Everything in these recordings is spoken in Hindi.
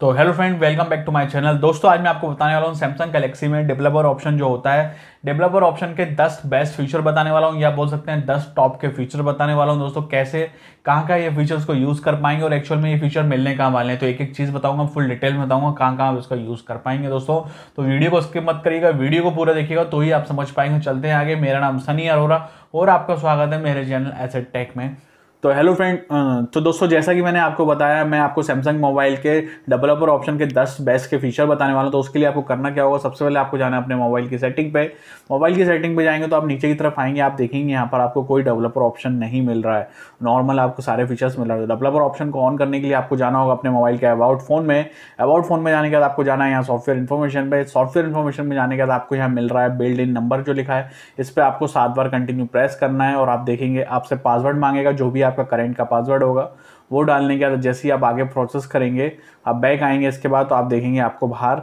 तो hello friend welcome back to my channel दोस्तों आज मैं आपको बताने वाला हूँ सैमसंग गैलेक्सी में डेवलपर ऑप्शन जो होता है डेवलपर ऑप्शन के 10 बेस्ट फीचर बताने वाला हूँ या बोल सकते हैं 10 टॉप के फीचर बताने वाला हूँ दोस्तों कैसे कहाँ कहाँ ये फीचर्स को यूज़ कर पाएंगे और एक्चुअल में ये फीचर मिलने कहाँ वाले हैं तो एक एक चीज़ बताऊँगा फुल डिटेल में बताऊँगा कहाँ कहाँ इसका यूज़ कर पाएंगे दोस्तों तो वीडियो को स्किप मत करिएगा वीडियो को पूरा देखिएगा तो ही आप समझ पाएंगे चलते हैं आगे मेरा नाम सनी अरोरा और आपका स्वागत है मेरे चैनल एसेट टेक में तो हेलो फ्रेंड तो दोस्तों जैसा कि मैंने आपको बताया मैं आपको सैमसंग मोबाइल के डेवलपर ऑप्शन के 10 बेस्ट के फीचर बताने वाला हूँ तो उसके लिए आपको करना क्या होगा सबसे पहले आपको जाना है अपने मोबाइल की सेटिंग पे मोबाइल की सेटिंग पे जाएंगे तो आप नीचे की तरफ आएंगे आप देखेंगे यहाँ पर आपको कोई डेवलपर ऑप्शन नहीं मिल रहा है नॉर्मल आपको सारे फीचर्स मिल रहे हैं डेवलपर तो ऑप्शन को ऑन करने के लिए आपको जाना होगा अपने मोबाइल के अबाउट फोन में अबाउट फोन में जाने के बाद आपको जाना है यहाँ सॉफ्टवेयर इन्फॉर्मेशन पर सॉफ्टवेयर इन्फॉर्मेशन में जाने के बाद आपको यहाँ मिल रहा है बिल्ड इन नंबर जो लिखा है इस पर आपको सात बार कंटिन्यू प्रेस करना है और आप देखेंगे आपसे पासवर्ड मांगेगा जो भी आप आपका करेंट का पासवर्ड होगा वो डालने के बाद जैसे ही आप आगे प्रोसेस करेंगे आप बैक आएंगे इसके बाद तो आप देखेंगे आपको बाहर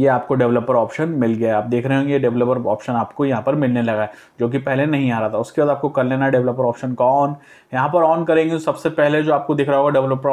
ये आपको डेवलपर ऑप्शन मिल गया है आप देख रहे होंगे ये डेवलपर ऑप्शन आपको यहाँ पर मिलने लगा है जो कि पहले नहीं आ रहा था उसके बाद आपको कर लेना है डेवलपर ऑप्शन का ऑन यहाँ पर ऑन करेंगे तो सबसे पहले जो आपको दिख रहा होगा डेवलपर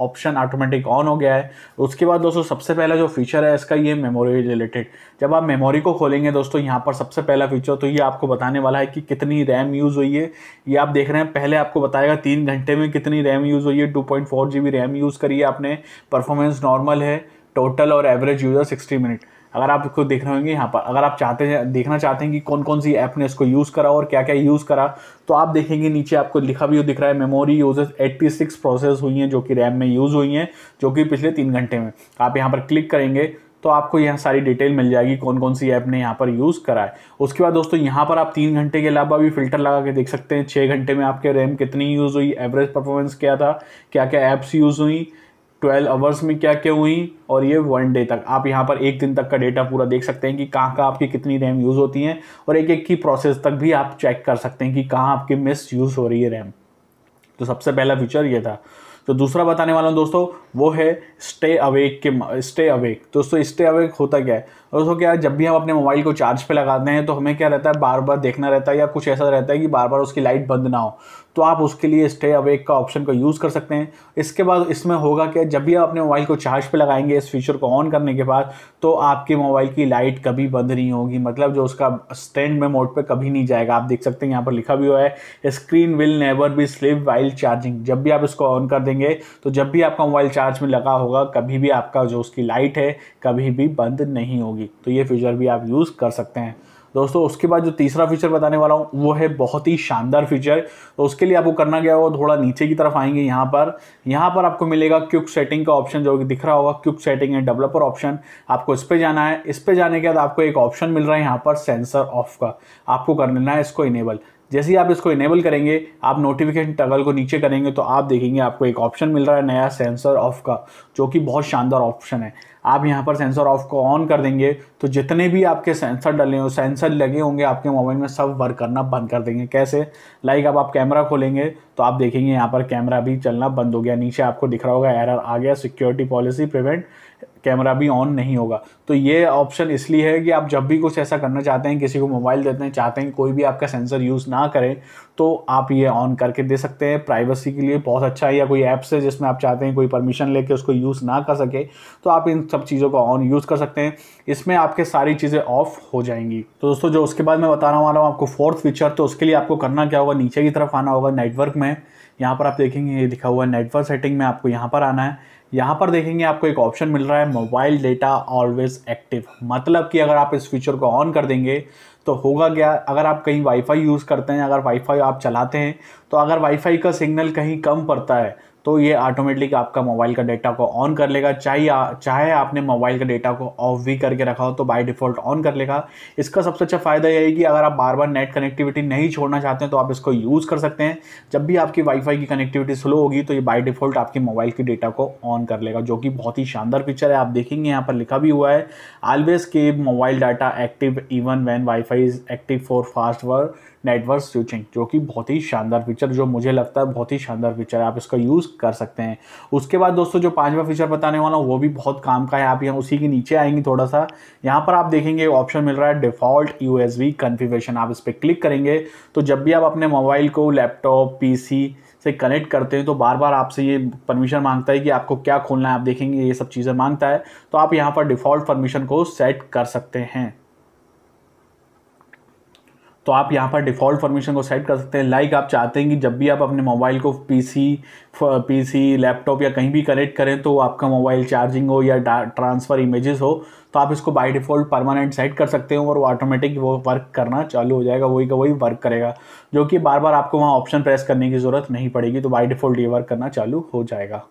ऑप्शन ऑटोमेटिक ऑन हो गया है उसके बाद दोस्तों सबसे पहला जो फीचर है इसका ये मेमोरी रिलेटेड जब आप मेमोरी को खोलेंगे दोस्तों यहाँ पर सबसे पहला फीचर तो ये आपको बताने वाला है कि कितनी रैम यूज़ हुई है ये आप देख रहे हैं पहले आपको बताएगा तीन घंटे में कितनी रैम यूज़ हुई है two point four G B RAM use करिए आपने परफॉर्मेंस नॉर्मल है टोटल और एवरेज यूज़र सिक्सटी मिनट अगर आप इसको देख रहे होंगे यहाँ पर अगर आप चाहते हैं देखना चाहते हैं कि कौन कौन सी ऐप ने इसको यूज़ करा और क्या क्या यूज़ करा तो आप देखेंगे नीचे आपको लिखा भी दिख रहा है मेमोरी यूजेस 86 प्रोसेस हुई हैं जो कि रैम में यूज़ हुई हैं जो कि पिछले तीन घंटे में आप यहाँ पर क्लिक करेंगे तो आपको यहाँ सारी डिटेल मिल जाएगी कौन कौन सी ऐप ने यहाँ पर यूज़ करा है उसके बाद दोस्तों यहाँ पर आप तीन घंटे के अलावा भी फिल्टर लगा के देख सकते हैं छः घंटे में आपके रैम कितनी यूज़ हुई एवरेज परफॉर्मेंस क्या था क्या क्या ऐप्स यूज़ हुई ट्वेल्व आवर्स में क्या क्या हुई और ये वन डे तक आप यहाँ पर एक दिन तक का डेटा पूरा देख सकते हैं कि कहाँ कहाँ आपकी कितनी रैम यूज़ होती है और एक एक की प्रोसेस तक भी आप चेक कर सकते हैं कि कहाँ आपकी मिस यूज़ हो रही है रैम तो सबसे पहला फीचर ये था तो दूसरा बताने वाला हूँ दोस्तों वो है स्टे अवेक के स्टे अवेक दोस्तों स्टे अवेक होता क्या है दोस्तों क्या है जब भी हम अपने मोबाइल को चार्ज पे लगाते हैं तो हमें क्या रहता है बार बार देखना रहता है या कुछ ऐसा रहता है कि बार बार उसकी लाइट बंद ना हो तो आप उसके लिए स्टे अवेक का ऑप्शन को यूज़ कर सकते हैं इसके बाद इसमें होगा कि जब भी आप अपने मोबाइल को चार्ज पे लगाएंगे इस फीचर को ऑन करने के बाद तो आपके मोबाइल की लाइट कभी बंद नहीं होगी मतलब जो उसका स्टैंड में मोड पे कभी नहीं जाएगा आप देख सकते हैं यहाँ पर लिखा भी हुआ है screen will never be sleep while charging जब भी आप इसको ऑन कर देंगे तो जब भी आपका मोबाइल चार्ज में लगा होगा कभी भी आपका जो उसकी लाइट है कभी भी बंद नहीं होगी तो ये फीचर भी आप यूज़ कर सकते हैं दोस्तों उसके बाद जो तीसरा फीचर बताने वाला हूँ वो है बहुत ही शानदार फीचर तो उसके लिए आपको करना गया होगा थोड़ा नीचे की तरफ आएंगे यहाँ पर यहाँ पर आपको मिलेगा क्यूक सेटिंग का ऑप्शन जो दिख रहा होगा quick setting and developer option आपको इस पर जाना है इस पर जाने के बाद आपको एक ऑप्शन मिल रहा है यहाँ पर सेंसर ऑफ का आपको कर लेना है इसको इनेबल जैसे ही आप इसको इनेबल करेंगे आप नोटिफिकेशन टगल को नीचे करेंगे तो आप देखेंगे आपको एक ऑप्शन मिल रहा है नया सेंसर ऑफ का जो कि बहुत शानदार ऑप्शन है आप यहाँ पर सेंसर ऑफ को ऑन कर देंगे तो जितने भी आपके सेंसर डले हो सेंसर लगे होंगे आपके मोबाइल में सब वर्क करना बंद कर देंगे कैसे लाइक अब आप कैमरा खोलेंगे तो आप देखेंगे यहाँ पर कैमरा भी चलना बंद हो गया नीचे आपको दिख रहा होगा एरर आ गया सिक्योरिटी पॉलिसी प्रिवेंट कैमरा भी ऑन नहीं होगा तो ये ऑप्शन इसलिए है कि आप जब भी कुछ ऐसा करना चाहते हैं किसी को मोबाइल देते हैं चाहते हैं कोई भी आपका सेंसर यूज़ ना करें तो आप ये ऑन करके दे सकते हैं प्राइवेसी के लिए बहुत अच्छा है या कोई ऐप्स है जिसमें आप चाहते हैं कोई परमिशन लेके उसको यूज़ ना कर सके तो आप इन सब चीज़ों को ऑन यूज़ कर सकते हैं इसमें आपके सारी चीज़ें ऑफ हो जाएंगी तो दोस्तों जो उसके बाद मैं बता वाला हूँ आपको फोर्थ फीचर तो उसके लिए आपको करना क्या होगा नीचे की तरफ आना होगा नेटवर्क में यहाँ पर आप देखेंगे ये लिखा हुआ है नेटवर्क सेटिंग में आपको यहाँ पर आना है यहाँ पर देखेंगे आपको एक ऑप्शन मिल रहा है मोबाइल डेटा ऑलवेज एक्टिव मतलब कि अगर आप इस फीचर को ऑन कर देंगे तो होगा क्या अगर आप कहीं वाईफाई यूज़ करते हैं अगर वाईफाई आप चलाते हैं तो अगर वाईफाई का सिग्नल कहीं कम पड़ता है तो ये ऑटोमेटिक आपका मोबाइल का डेटा को ऑन कर लेगा चाहे चाहे आपने मोबाइल का डेटा को ऑफ भी करके रखा हो तो बाय डिफ़ॉल्ट ऑन कर लेगा इसका सबसे अच्छा फ़ायदा यह है कि अगर आप बार बार नेट कनेक्टिविटी नहीं छोड़ना चाहते हैं तो आप इसको यूज़ कर सकते हैं जब भी आपकी वाईफाई की कनेक्टिविटी स्लो होगी तो ये बाई डिफ़ॉल्ट आपके मोबाइल के डेटा को ऑन कर लेगा जो कि बहुत ही शानदार फीचर है आप देखेंगे यहाँ पर लिखा भी हुआ है ऑलवेज के mobile data active even when WiFi is active for fast work network switching जो कि बहुत ही शानदार फीचर जो मुझे लगता है बहुत ही शानदार फीचर है आप इसका यूज़ कर सकते हैं उसके बाद दोस्तों जो पाँचवा फीचर बताने वाला हूँ वो भी बहुत काम का है आप यहाँ उसी के नीचे आएंगे थोड़ा सा यहाँ पर आप देखेंगे ऑप्शन मिल रहा है डिफ़ॉल्ट यू एस आप इस पर क्लिक करेंगे तो जब भी आप अपने मोबाइल को लैपटॉप पी से कनेक्ट करते हैं तो बार बार आपसे ये परमिशन मांगता है कि आपको क्या खोलना है आप देखेंगे ये सब चीज़ें मांगता है तो आप यहाँ पर डिफ़ॉल्ट परमिशन को सेट कर सकते हैं तो आप यहाँ पर डिफ़ॉल्ट फॉर्मेशन को सेट कर सकते हैं लाइक आप चाहते हैं कि जब भी आप अपने मोबाइल को पीसी पीसी लैपटॉप या कहीं भी कनेक्ट करें तो आपका मोबाइल चार्जिंग हो या ट्रांसफ़र इमेजेस हो तो आप इसको बाय डिफ़ॉल्ट परमानेंट सेट कर सकते हो और वो ऑटोमेटिक वो वर्क करना चालू हो जाएगा वही का वही वर्क करेगा जो कि बार बार आपको वहाँ ऑप्शन प्रेस करने की ज़रूरत नहीं पड़ेगी तो बाई डिफ़ॉल्ट ये वर्क करना चालू हो जाएगा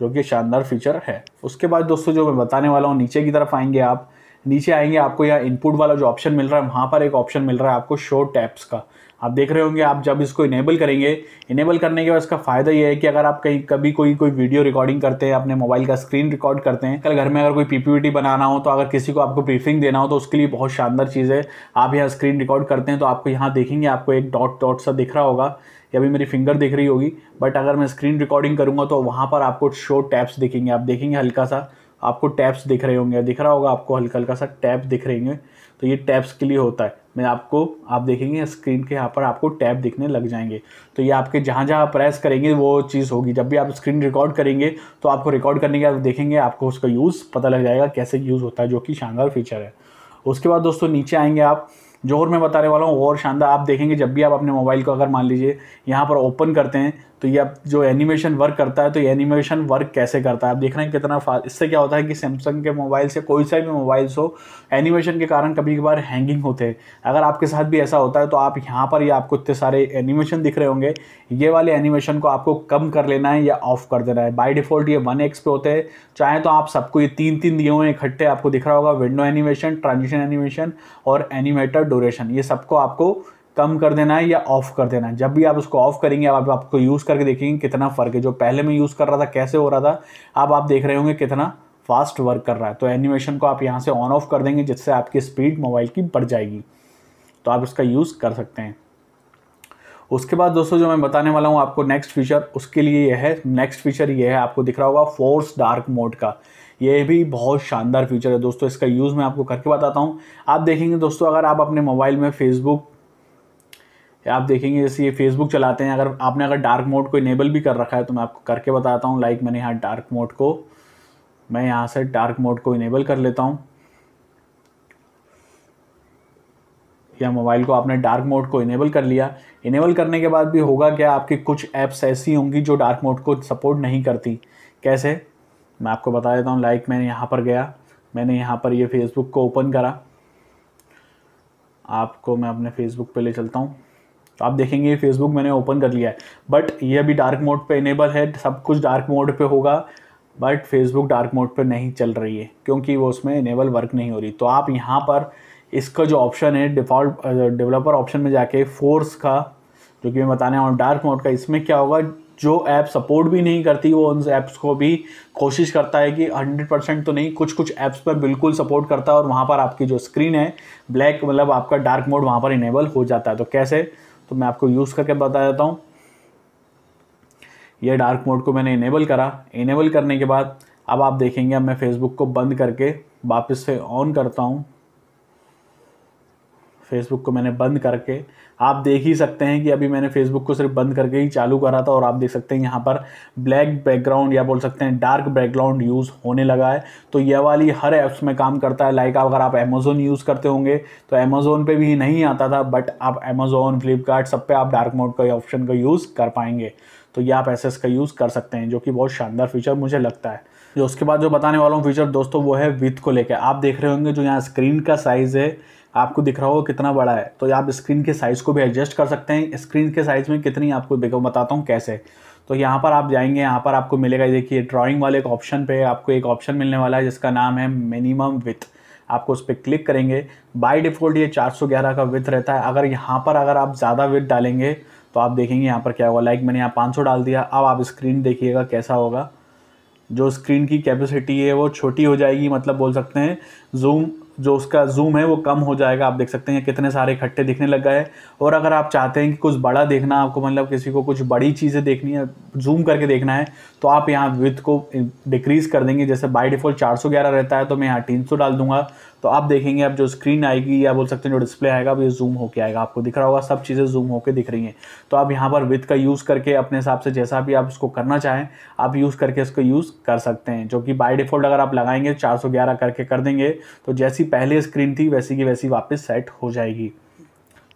जो कि शानदार फीचर है उसके बाद दोस्तों जो मैं बताने वाला हूँ नीचे की तरफ आएंगे आप नीचे आएंगे आपको यहाँ इनपुट वाला जो ऑप्शन मिल रहा है वहाँ पर एक ऑप्शन मिल रहा है आपको शो टैप्स का आप देख रहे होंगे आप जब इसको इनेबल करेंगे इनेबल करने के बाद इसका फ़ायदा यह है कि अगर आप कहीं कभी कोई कोई वीडियो रिकॉर्डिंग करते हैं अपने मोबाइल का स्क्रीन रिकॉर्ड करते हैं कल घर में अगर कोई पीपीवीटी बनाना हो तो अगर किसी को आपको ब्रीफिंग देना हो तो उसके लिए बहुत शानदार चीज़ है आप यहाँ स्क्रीन रिकॉर्ड करते हैं तो आपको यहाँ देखेंगे आपको एक डॉट डॉट सा दिख रहा होगा या भी मेरी फिंगर दिख रही होगी बट अगर मैं स्क्रीन रिकॉर्डिंग करूँगा तो वहाँ पर आपको शो टैप्स दिखेंगे आप देखेंगे हल्का सा आपको टैप्स दिख रहे होंगे दिख रहा होगा आपको हल्का हल्का सा टैप दिख रहे होंगे तो ये टैप्स के लिए होता है मैं आपको आप देखेंगे स्क्रीन के यहाँ पर आपको टैप दिखने लग जाएंगे तो ये आपके जहाँ जहाँ प्रेस करेंगे वो चीज़ होगी जब भी आप स्क्रीन रिकॉर्ड करेंगे तो आपको रिकॉर्ड करने के बाद देखेंगे आपको उसका यूज़ पता लग जाएगा कैसे यूज़ होता है जो कि शानदार फीचर है उसके बाद दोस्तों नीचे आएंगे आप जो और मैं बताने वाला हूँ और शानदार आप देखेंगे जब भी आप अपने मोबाइल को अगर मान लीजिए यहाँ पर ओपन करते हैं तो ये अब जो एनिमेशन वर्क करता है तो ये एनिमेशन वर्क कैसे करता है आप देख रहे हैं कितना फास्ट इससे क्या होता है कि सैमसंग के मोबाइल से कोई सा भी मोबाइल्स हो एनिमेशन के कारण कभी कभार हैंगिंग होते हैं अगर आपके साथ भी ऐसा होता है तो आप यहाँ पर ही आपको इतने सारे एनिमेशन दिख रहे होंगे ये वाले एनिमेशन को आपको कम कर लेना है या ऑफ कर देना है बाई डिफ़ॉल्ट ये वन एक्स पे होते हैं चाहे तो आप सबको ये तीन तीन दिए हुए इकट्ठे आपको दिख रहा होगा विंडो एनिमेशन ट्रांजिशन एनिमेशन और एनिमेटर ड्यूरेशन ये सबको आपको कम कर देना है या ऑफ कर देना है जब भी आप उसको ऑफ करेंगे आप आपको यूज़ करके देखेंगे कितना फ़र्क है जो पहले में यूज़ कर रहा था कैसे हो रहा था अब आप देख रहे होंगे कितना फास्ट वर्क कर रहा है तो एनिमेशन को आप यहाँ से ऑन ऑफ कर देंगे जिससे आपकी स्पीड मोबाइल की बढ़ जाएगी तो आप इसका यूज़ कर सकते हैं उसके बाद दोस्तों जो मैं बताने वाला हूँ आपको नेक्स्ट फीचर उसके लिए यह है नेक्स्ट फीचर ये है आपको दिख रहा होगा फोर्स डार्क मोड का ये भी बहुत शानदार फीचर है दोस्तों इसका यूज़ मैं आपको करके बताता हूँ आप देखेंगे दोस्तों अगर आप अपने मोबाइल में फेसबुक आप देखेंगे जैसे ये फेसबुक चलाते हैं अगर आपने अगर डार्क मोड को इनेबल भी कर रखा है तो मैं आपको करके बताता हूँ लाइक मैंने यहाँ डार्क मोड को मैं यहाँ से डार्क मोड को इनेबल कर लेता हूँ या मोबाइल को आपने डार्क मोड को इनेबल कर लिया इनेबल करने के बाद भी होगा क्या आपकी कुछ ऐप्स ऐसी होंगी जो डार्क मोड को सपोर्ट नहीं करती कैसे मैं आपको बता देता हूँ लाइक मैंने यहाँ पर गया मैंने यहाँ पर ये फेसबुक को ओपन करा आपको मैं अपने फेसबुक पे ले चलता हूँ तो आप देखेंगे फेसबुक मैंने ओपन कर लिया है बट ये अभी डार्क मोड पे इनेबल है सब कुछ डार्क मोड पे होगा बट फेसबुक डार्क मोड पे नहीं चल रही है क्योंकि वो उसमें इनेबल वर्क नहीं हो रही तो आप यहाँ पर इसका जो ऑप्शन है डिफ़ॉल्ट डेवलपर ऑप्शन में जाके फोर्स का जो कि मैं बताने वाला डार्क मोड का इसमें क्या होगा जो ऐप सपोर्ट भी नहीं करती वो उन ऐप्स को भी कोशिश करता है कि 100 परसेंट तो नहीं कुछ कुछ ऐप्स पर बिल्कुल सपोर्ट करता है और वहाँ पर आपकी जो स्क्रीन है ब्लैक मतलब आपका डार्क मोड वहाँ पर इनेबल हो जाता है तो कैसे तो मैं आपको यूज़ करके बता देता हूँ यह डार्क मोड को मैंने इनेबल करा इनेबल करने के बाद अब आप देखेंगे अब मैं फेसबुक को बंद करके वापस से ऑन करता हूँ फेसबुक को मैंने बंद करके आप देख ही सकते हैं कि अभी मैंने फेसबुक को सिर्फ बंद करके ही चालू करा था और आप देख सकते हैं यहाँ पर ब्लैक बैकग्राउंड या बोल सकते हैं डार्क बैकग्राउंड यूज़ होने लगा है तो यह वाली हर ऐप्स में काम करता है लाइक अगर आप अमेज़ोन यूज़ करते होंगे तो अमेज़ोन पर भी नहीं आता था बट आप अमेज़ोन फ्लिपकार्ट सब पे आप डार्क मोड का ऑप्शन का यूज़ कर पाएंगे तो ये आप एस का यूज़ कर सकते हैं जो कि बहुत शानदार फीचर मुझे लगता है जो उसके बाद जो बताने वाला हूँ फीचर दोस्तों वो है विथ को लेकर आप देख रहे होंगे जो यहाँ स्क्रीन का साइज़ है आपको दिख रहा होगा कितना बड़ा है तो आप स्क्रीन के साइज़ को भी एडजस्ट कर सकते हैं स्क्रीन के साइज़ में कितनी आपको देखो बताता हूँ कैसे तो यहाँ पर आप जाएंगे यहाँ पर आपको मिलेगा देखिए ड्राइंग वाले एक ऑप्शन पे आपको एक ऑप्शन मिलने वाला है जिसका नाम है मिनिमम विथ आपको उस पर क्लिक करेंगे बाय डिफ़ॉल्ट ये 411 का विथ रहता है अगर यहाँ पर अगर आप ज़्यादा विथ डालेंगे तो आप देखेंगे यहाँ पर क्या होगा लाइक मैंने यहाँ पाँच डाल दिया अब आप स्क्रीन देखिएगा कैसा होगा जो स्क्रीन की कैपेसिटी है वो छोटी हो जाएगी मतलब बोल सकते हैं जूम जो उसका जूम है वो कम हो जाएगा आप देख सकते हैं कितने सारे इकट्ठे दिखने लग गए और अगर आप चाहते हैं कि कुछ बड़ा देखना आपको मतलब किसी को कुछ बड़ी चीज़ें देखनी है जूम करके देखना है तो आप यहाँ विथ को डिक्रीज़ कर देंगे जैसे बाई डिफ़ॉल्ट चार रहता है तो मैं यहाँ तीन डाल दूंगा तो आप देखेंगे अब जो स्क्रीन आएगी या बोल सकते हैं जो डिस्प्ले आएगा वो जूम होकर आएगा आपको दिख रहा होगा सब चीज़ें जूम होकर दिख रही हैं तो आप यहाँ पर विथ का यूज़ करके अपने हिसाब से जैसा भी आप उसको करना चाहें आप यूज़ करके इसको यूज़ कर सकते हैं जो कि बाई डिफ़ॉल्ट अगर आप लगाएंगे चार करके कर देंगे तो जैसी पहले स्क्रीन थी वैसी की वैसी वापस सेट हो जाएगी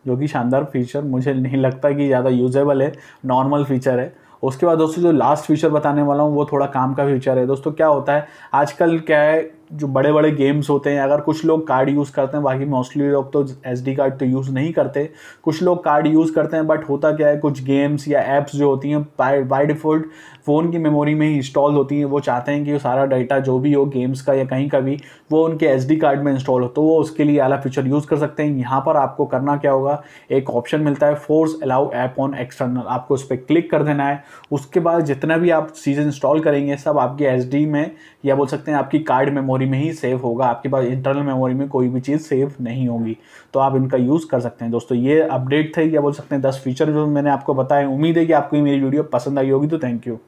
जो कि शानदार फीचर मुझे नहीं लगता कि ज़्यादा यूजेबल है नॉर्मल फीचर है उसके बाद दोस्तों जो लास्ट फीचर बताने वाला हूँ वो थोड़ा काम का फीचर है दोस्तों क्या होता है आजकल क्या है जो बड़े बड़े गेम्स होते हैं अगर कुछ लोग कार्ड यूज़ करते हैं बाकी मोस्टली लोग तो एस कार्ड तो यूज़ नहीं करते कुछ लोग कार्ड यूज़ करते हैं बट होता क्या है कुछ गेम्स या एप्स जो होती हैं बाई डिफ़ॉल्ट फ़ोन की मेमोरी में ही इंस्टॉल होती हैं वो चाहते हैं कि वो सारा डाटा जो भी हो गेम्स का या कहीं का भी वो उनके एस कार्ड में इंस्टॉल हो तो वो उसके लिए अला फीचर यूज़ कर सकते हैं यहाँ पर आपको करना क्या होगा एक ऑप्शन मिलता है force allow app on external आपको उस पर क्लिक कर देना है उसके बाद जितना भी आप चीज़ें इंस्टॉल करेंगे सब आपके एस में या बोल सकते हैं आपकी कार्ड मेमोरी में ही सेव होगा आपके पास इंटरनल मेमोरी में कोई भी चीज़ सेव नहीं होगी तो आप इनका यूज़ कर सकते हैं दोस्तों ये अपडेट थे या बोल सकते हैं दस फीचर जो मैंने आपको बताया उम्मीद है कि आपको ये मेरी वीडियो पसंद आई होगी तो थैंक यू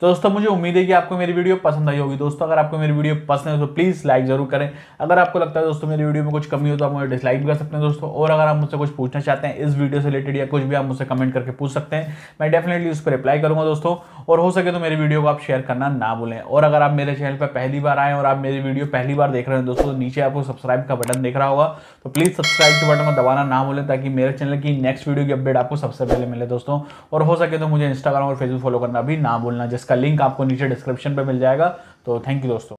तो दोस्तों मुझे उम्मीद है कि आपको मेरी वीडियो पसंद आई होगी दोस्तों अगर आपको मेरी वीडियो पसंद है तो प्लीज़ लाइक जरूर करें अगर आपको लगता है दोस्तों मेरी वीडियो में कुछ कमी हो तो आप मुझे डिसलाइक कर सकते हैं दोस्तों और अगर आप मुझसे कुछ पूछना चाहते हैं इस वीडियो से रिलेटेड या कुछ भी आप मुझसे कमेंट करके पूछ सकते हैं मैं डेफिनेटली उस पर रिप्लाई करूँगा दोस्तों और हो सके तो मेरी वीडियो को आप शेयर करना ना भूलें और अगर आप मेरे चैनल पर पहली बार आएँ और आप मेरी वीडियो पहली बार देख रहे हैं दोस्तों तो नीचे आपको सब्सक्राइब का बटन देख रहा होगा तो प्लीज़ सब्सक्राइब के बटन को दबाना ना भूलें ताकि मेरे चैनल की नेक्स्ट वीडियो की अपडेट आपको सबसे पहले मिले दोस्तों और हो सके तो मुझे इंस्टाग्राम और फेसबुक फॉलो करना भी ना भूलना जैसे इसका लिंक आपको नीचे डिस्क्रिप्शन पर मिल जाएगा तो थैंक यू दोस्तों